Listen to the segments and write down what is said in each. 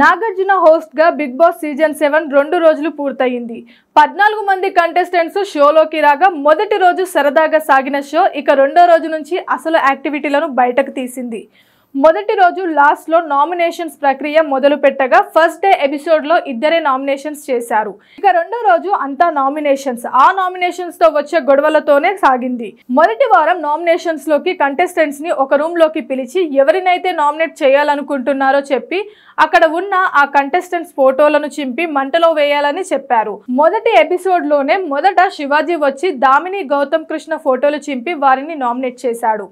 నాగార్జున హోస్ట్గా Bigg Boss season seven రెండు రోజులు పూర్తయింది పద్నాలుగు మంది కంటెస్టెంట్స్ షోలోకి రాగా మొదటి రోజు సరదాగా సాగిన షో ఇక రెండో రోజు నుంచి అసలు యాక్టివిటీలను బయటకు తీసింది మొదటి రోజు లాస్ట్లో నామినేషన్స్ ప్రక్రియ మొదలు పెట్టగా ఫస్ట్ డే ఎపిసోడ్లో ఇద్దరే నామినేషన్స్ చేశారు ఇక రెండో రోజు అంతా నామినేషన్స్ ఆ నామినేషన్స్ తో వచ్చే గొడవలతోనే సాగింది మొదటి వారం నామినేషన్స్లోకి కంటెస్టెంట్స్ని ఒక లోకి పిలిచి ఎవరినైతే నామినేట్ చేయాలనుకుంటున్నారో చెప్పి అక్కడ ఉన్న ఆ కంటెస్టెంట్స్ ఫోటోలను చింపి మంటలో వేయాలని చెప్పారు మొదటి ఎపిసోడ్లోనే మొదట శివాజీ వచ్చి దామిని గౌతమ్ కృష్ణ ఫోటోలు చింపి వారిని నామినేట్ చేశాడు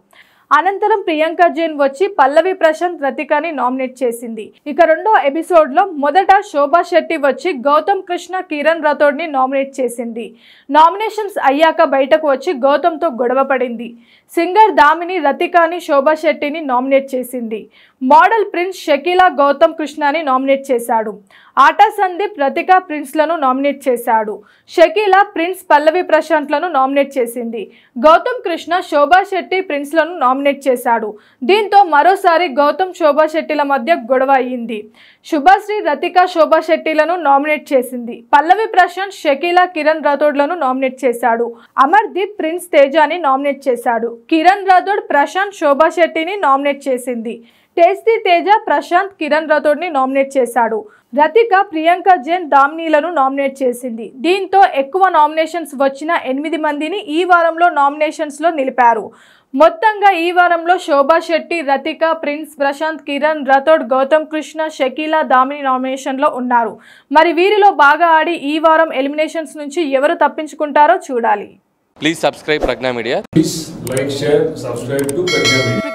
అనంతరం ప్రియాంక జైన్ వచ్చి పల్లవి ప్రశాంత్ రతికాని నామినేట్ చేసింది ఇక రెండో ఎపిసోడ్ లో మొదట శోభా శెట్టి వచ్చి గౌతమ్ కృష్ణ కిరణ్ రథోడ్ ని నామినేట్ చేసింది నామినేషన్స్ అయ్యాక బయటకు వచ్చి గౌతమ్ తో గొడవ పడింది సింగర్ దామిని రతికాని శోభా శెట్టిని నామినేట్ చేసింది మోడల్ ప్రిన్స్ షకీలా గౌతమ్ కృష్ణని నామినేట్ చేశాడు ఆట సందీప్ రతిక ప్రిన్స్లను నామినేట్ చేశాడు షకీల ప్రిన్స్ పల్లవి ప్రశాంత్లను నామినేట్ చేసింది గౌతమ్ కృష్ణ శోభా శెట్టి ప్రిన్స్లను నామినేట్ నామినేట్ చేశాడు దీంతో మరోసారి గౌతమ్ శోభా శెట్టిల మధ్య గొడవ అయ్యింది శుభశ్రీ రతిక శోభా శెట్టిలను నామినేట్ చేసింది పల్లవి ప్రశాంత్ షకీలా కిరణ్ రాథోడ్లను నామినేట్ చేశాడు అమర్దీప్ ప్రిన్స్ తేజాని నామినేట్ చేశాడు కిరణ్ రాథోడ్ ప్రశాంత్ శోభా శెట్టిని నామినేట్ చేసింది టేస్టీ తేజ ప్రశాంత్ కిరణ్ రథోడ్ని నామినేట్ చేశాడు రతిక ప్రియాంక జైన్ దామ్నీలను నామినేట్ చేసింది దీంతో ఎక్కువ నామినేషన్స్ వచ్చిన ఎనిమిది మందిని ఈ వారంలో నామినేషన్స్లో నిలిపారు మొత్తంగా ఈ వారంలో శోభా శెట్టి రతిక ప్రిన్స్ ప్రశాంత్ కిరణ్ రథోడ్ గౌతమ్ కృష్ణ షకీల దామిని నామినేషన్లో ఉన్నారు మరి వీరిలో బాగా ఆడి ఈ వారం ఎలిమినేషన్స్ నుంచి ఎవరు తప్పించుకుంటారో చూడాలి please subscribe Pragna media please like share subscribe to Pragna media